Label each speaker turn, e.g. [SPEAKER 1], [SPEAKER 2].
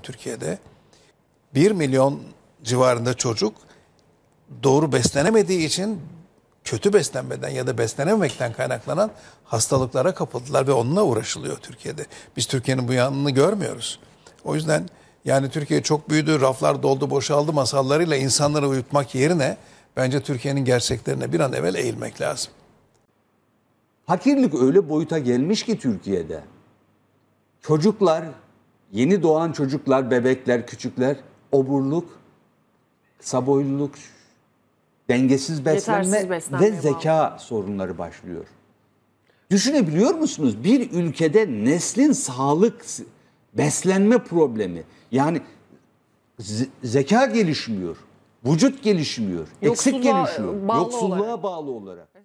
[SPEAKER 1] Türkiye'de 1 milyon civarında çocuk doğru beslenemediği için kötü beslenmeden ya da beslenememekten kaynaklanan hastalıklara kapıldılar ve onunla uğraşılıyor Türkiye'de. Biz Türkiye'nin bu yanını görmüyoruz. O yüzden yani Türkiye çok büyüdü, raflar doldu, boşaldı masallarıyla insanları uyutmak yerine bence Türkiye'nin gerçeklerine bir an evvel eğilmek lazım. Fakirlik
[SPEAKER 2] öyle boyuta gelmiş ki Türkiye'de. Çocuklar yeni doğan çocuklar, bebekler, küçükler oburluk, kısa dengesiz beslenme, beslenme ve zeka bağlı. sorunları başlıyor. Düşünebiliyor musunuz? Bir ülkede neslin sağlık, beslenme problemi. Yani zeka gelişmiyor, vücut gelişmiyor, Yoksulluğa eksik gelişiyor. Bağlı Yoksulluğa olarak.
[SPEAKER 3] bağlı olarak.